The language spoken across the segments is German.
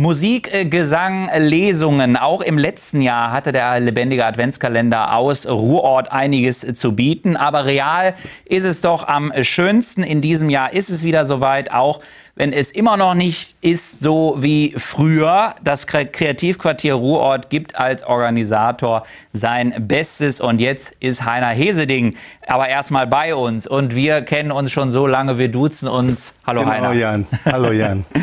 Musik, Gesang, Lesungen. Auch im letzten Jahr hatte der lebendige Adventskalender aus Ruhrort einiges zu bieten. Aber real ist es doch am schönsten. In diesem Jahr ist es wieder soweit, auch wenn es immer noch nicht ist so wie früher. Das Kreativquartier Ruhrort gibt als Organisator sein Bestes. Und jetzt ist Heiner Heseding aber erstmal bei uns. Und wir kennen uns schon so lange, wir duzen uns. Hallo genau, Heiner. Jan. Hallo Jan.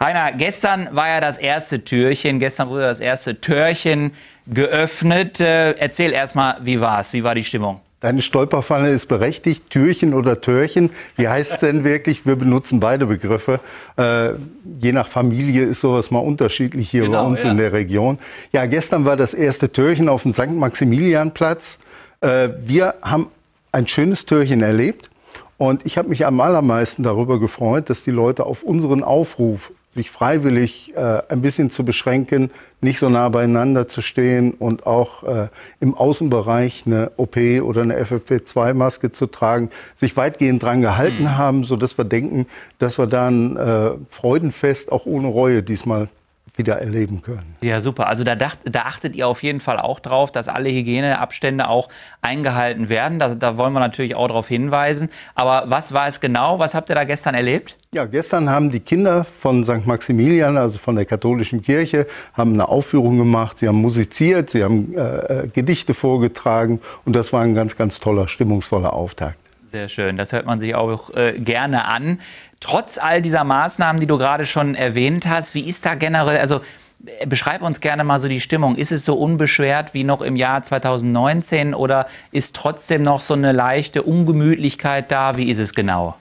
Rainer, gestern war ja das erste Türchen, gestern wurde das erste Türchen geöffnet. Äh, erzähl erstmal, wie war's? Wie war die Stimmung? Deine Stolperfalle ist berechtigt. Türchen oder Törchen. Wie heißt es denn wirklich? Wir benutzen beide Begriffe. Äh, je nach Familie ist sowas mal unterschiedlich hier genau, bei uns ja. in der Region. Ja, gestern war das erste Türchen auf dem St. Maximilianplatz. Äh, wir haben ein schönes Türchen erlebt. Und ich habe mich am allermeisten darüber gefreut, dass die Leute auf unseren Aufruf, sich freiwillig äh, ein bisschen zu beschränken, nicht so nah beieinander zu stehen und auch äh, im Außenbereich eine OP oder eine FFP2-Maske zu tragen, sich weitgehend dran gehalten mhm. haben, sodass wir denken, dass wir da ein äh, Freudenfest auch ohne Reue diesmal wieder erleben können. Ja, super. Also da, dacht, da achtet ihr auf jeden Fall auch drauf, dass alle Hygieneabstände auch eingehalten werden. Da, da wollen wir natürlich auch darauf hinweisen. Aber was war es genau? Was habt ihr da gestern erlebt? Ja, gestern haben die Kinder von St. Maximilian, also von der katholischen Kirche, haben eine Aufführung gemacht. Sie haben musiziert, sie haben äh, äh Gedichte vorgetragen und das war ein ganz, ganz toller, stimmungsvoller Auftakt. Sehr schön, das hört man sich auch äh, gerne an. Trotz all dieser Maßnahmen, die du gerade schon erwähnt hast, wie ist da generell, also äh, beschreib uns gerne mal so die Stimmung. Ist es so unbeschwert wie noch im Jahr 2019 oder ist trotzdem noch so eine leichte Ungemütlichkeit da? Wie ist es genau?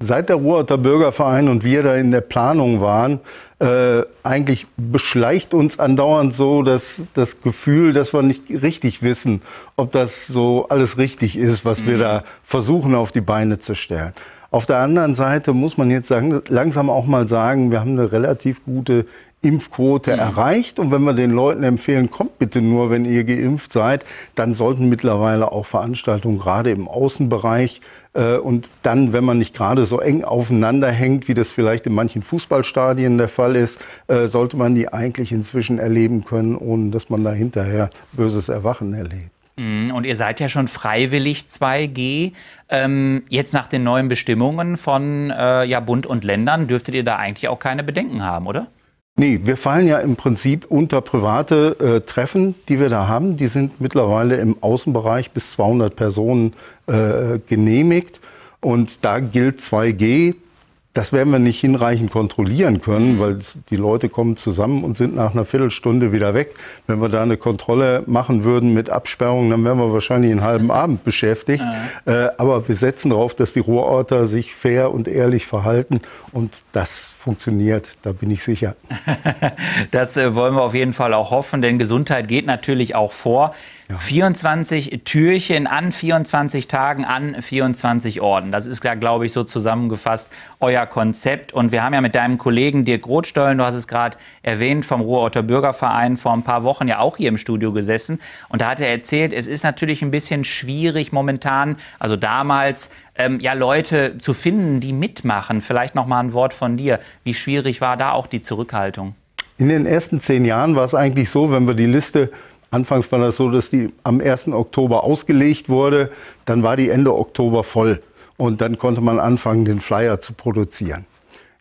seit der Ruhrter Bürgerverein und wir da in der Planung waren, äh, eigentlich beschleicht uns andauernd so das, das Gefühl, dass wir nicht richtig wissen, ob das so alles richtig ist, was mhm. wir da versuchen auf die Beine zu stellen. Auf der anderen Seite muss man jetzt sagen, langsam auch mal sagen, wir haben eine relativ gute Impfquote mhm. erreicht. Und wenn wir den Leuten empfehlen, kommt bitte nur, wenn ihr geimpft seid, dann sollten mittlerweile auch Veranstaltungen gerade im Außenbereich äh, und dann, wenn man nicht gerade so eng aufeinander hängt, wie das vielleicht in manchen Fußballstadien der Fall ist, äh, sollte man die eigentlich inzwischen erleben können, ohne dass man da hinterher böses Erwachen erlebt. Mhm. Und ihr seid ja schon freiwillig 2G. Ähm, jetzt nach den neuen Bestimmungen von äh, ja, Bund und Ländern dürftet ihr da eigentlich auch keine Bedenken haben, oder? Nee, wir fallen ja im Prinzip unter private äh, Treffen, die wir da haben. Die sind mittlerweile im Außenbereich bis 200 Personen äh, genehmigt. Und da gilt 2G. Das werden wir nicht hinreichend kontrollieren können, weil mhm. die Leute kommen zusammen und sind nach einer Viertelstunde wieder weg. Wenn wir da eine Kontrolle machen würden mit Absperrungen, dann wären wir wahrscheinlich einen halben Abend beschäftigt. Ja. Äh, aber wir setzen darauf, dass die Ruhrorter sich fair und ehrlich verhalten. Und das funktioniert, da bin ich sicher. das äh, wollen wir auf jeden Fall auch hoffen, denn Gesundheit geht natürlich auch vor. Ja. 24 Türchen an 24 Tagen an 24 Orden. Das ist, glaube ich, so zusammengefasst euer Konzept. Und wir haben ja mit deinem Kollegen Dirk Rothstollen, du hast es gerade erwähnt, vom Ruhrorter Bürgerverein vor ein paar Wochen ja auch hier im Studio gesessen. Und da hat er erzählt, es ist natürlich ein bisschen schwierig momentan, also damals, ähm, ja, Leute zu finden, die mitmachen. Vielleicht nochmal ein Wort von dir. Wie schwierig war da auch die Zurückhaltung? In den ersten zehn Jahren war es eigentlich so, wenn wir die Liste Anfangs war das so, dass die am 1. Oktober ausgelegt wurde, dann war die Ende Oktober voll. Und dann konnte man anfangen, den Flyer zu produzieren.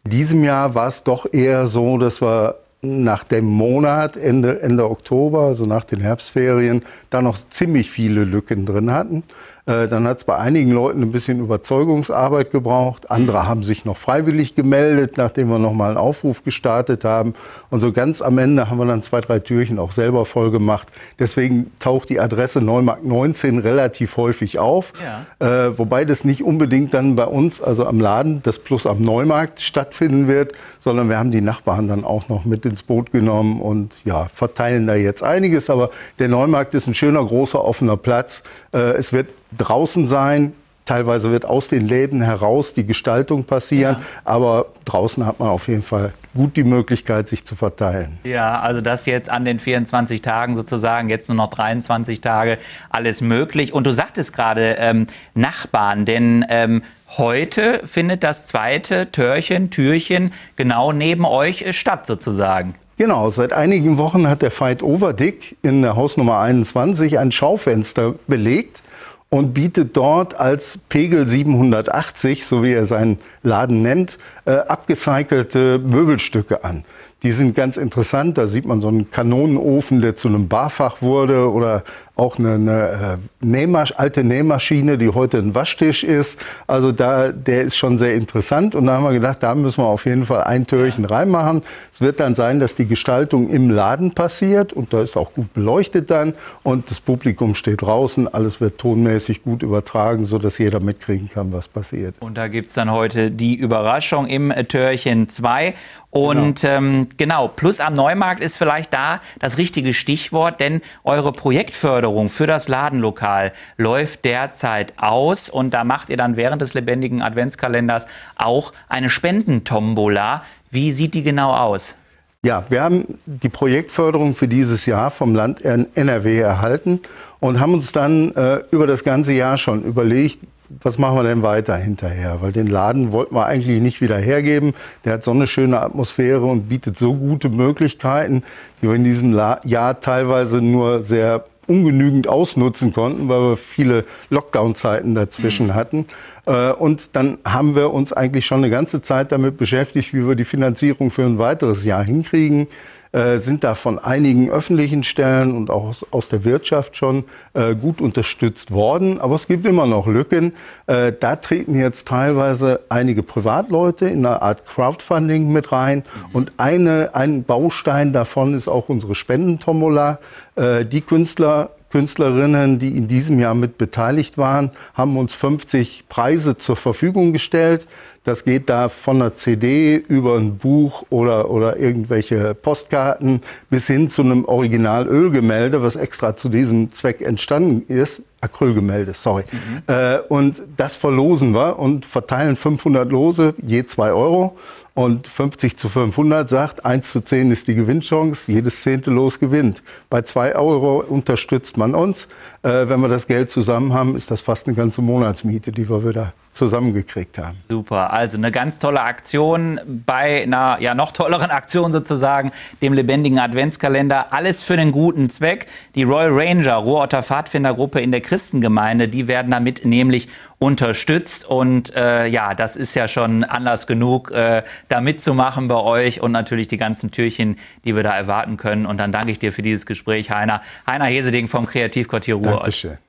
In diesem Jahr war es doch eher so, dass wir nach dem Monat Ende, Ende Oktober, also nach den Herbstferien, da noch ziemlich viele Lücken drin hatten. Äh, dann hat es bei einigen Leuten ein bisschen Überzeugungsarbeit gebraucht. Andere haben sich noch freiwillig gemeldet, nachdem wir nochmal einen Aufruf gestartet haben. Und so ganz am Ende haben wir dann zwei, drei Türchen auch selber voll gemacht. Deswegen taucht die Adresse Neumarkt 19 relativ häufig auf. Ja. Äh, wobei das nicht unbedingt dann bei uns, also am Laden, das Plus am Neumarkt stattfinden wird, sondern wir haben die Nachbarn dann auch noch mit ins Boot genommen und ja, verteilen da jetzt einiges. Aber der Neumarkt ist ein schöner, großer, offener Platz. Äh, es wird draußen sein, Teilweise wird aus den Läden heraus die Gestaltung passieren, ja. aber draußen hat man auf jeden Fall gut die Möglichkeit, sich zu verteilen. Ja, also das jetzt an den 24 Tagen sozusagen, jetzt nur noch 23 Tage, alles möglich. Und du sagtest gerade ähm, Nachbarn, denn ähm, Heute findet das zweite Törchen, Türchen genau neben euch statt sozusagen. Genau, seit einigen Wochen hat der Fight Over Dick in der Hausnummer 21 ein Schaufenster belegt und bietet dort als Pegel 780, so wie er seinen Laden nennt, äh, abgecycelte Möbelstücke an. Die sind ganz interessant. Da sieht man so einen Kanonenofen, der zu einem Barfach wurde oder auch eine, eine äh, Nähmasch alte Nähmaschine, die heute ein Waschtisch ist. Also da, der ist schon sehr interessant. Und da haben wir gedacht, da müssen wir auf jeden Fall ein Türchen reinmachen. Es wird dann sein, dass die Gestaltung im Laden passiert und da ist auch gut beleuchtet dann und das Publikum steht draußen. Alles wird tonmäßig gut übertragen, sodass jeder mitkriegen kann, was passiert. Und da gibt es dann heute die Überraschung im Türchen 2. Genau. Und genau. Ähm, genau, Plus am Neumarkt ist vielleicht da das richtige Stichwort, denn eure Projektförderung für das Ladenlokal läuft derzeit aus und da macht ihr dann während des lebendigen Adventskalenders auch eine Spendentombola. Wie sieht die genau aus? Ja, wir haben die Projektförderung für dieses Jahr vom Land NRW erhalten und haben uns dann äh, über das ganze Jahr schon überlegt, was machen wir denn weiter hinterher? Weil den Laden wollten wir eigentlich nicht wieder hergeben. Der hat so eine schöne Atmosphäre und bietet so gute Möglichkeiten, die wir in diesem Jahr teilweise nur sehr ungenügend ausnutzen konnten, weil wir viele Lockdown-Zeiten dazwischen mhm. hatten. Äh, und dann haben wir uns eigentlich schon eine ganze Zeit damit beschäftigt, wie wir die Finanzierung für ein weiteres Jahr hinkriegen. Äh, sind da von einigen öffentlichen Stellen und auch aus, aus der Wirtschaft schon äh, gut unterstützt worden. Aber es gibt immer noch Lücken. Äh, da treten jetzt teilweise einige Privatleute in einer Art Crowdfunding mit rein. Mhm. Und eine, ein Baustein davon ist auch unsere Spendentombola. Äh, die Künstler Künstlerinnen, die in diesem Jahr mit beteiligt waren, haben uns 50 Preise zur Verfügung gestellt. Das geht da von einer CD über ein Buch oder, oder irgendwelche Postkarten bis hin zu einem Original Ölgemälde, was extra zu diesem Zweck entstanden ist. Acrylgemälde, sorry. Mhm. Äh, und das verlosen wir und verteilen 500 Lose, je 2 Euro. Und 50 zu 500 sagt, 1 zu 10 ist die Gewinnchance, jedes zehnte Los gewinnt. Bei 2 Euro unterstützt man uns. Äh, wenn wir das Geld zusammen haben, ist das fast eine ganze Monatsmiete, die wir wieder zusammengekriegt haben. Super, also eine ganz tolle Aktion bei einer ja noch tolleren Aktion sozusagen, dem lebendigen Adventskalender. Alles für den guten Zweck. Die Royal Ranger, Ruhrorter Pfadfindergruppe in der Christengemeinde, die werden damit nämlich unterstützt und äh, ja, das ist ja schon Anlass genug, äh, da mitzumachen bei euch und natürlich die ganzen Türchen, die wir da erwarten können. Und dann danke ich dir für dieses Gespräch, Heiner. Heiner Heseding vom Kreativquartier Ruhrort. Dankeschön.